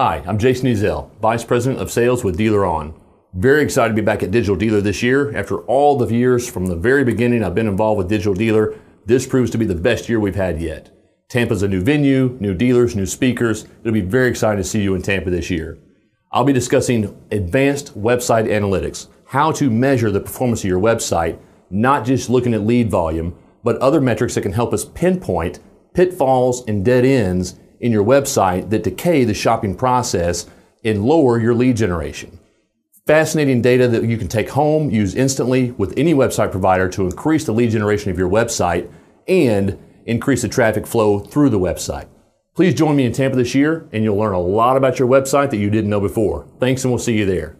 Hi, I'm Jason Ezell, Vice President of Sales with Dealer On. Very excited to be back at Digital Dealer this year. After all the years from the very beginning I've been involved with Digital Dealer, this proves to be the best year we've had yet. Tampa's a new venue, new dealers, new speakers. It'll be very exciting to see you in Tampa this year. I'll be discussing advanced website analytics, how to measure the performance of your website, not just looking at lead volume, but other metrics that can help us pinpoint pitfalls and dead ends in your website that decay the shopping process and lower your lead generation. Fascinating data that you can take home, use instantly with any website provider to increase the lead generation of your website and increase the traffic flow through the website. Please join me in Tampa this year, and you'll learn a lot about your website that you didn't know before. Thanks, and we'll see you there.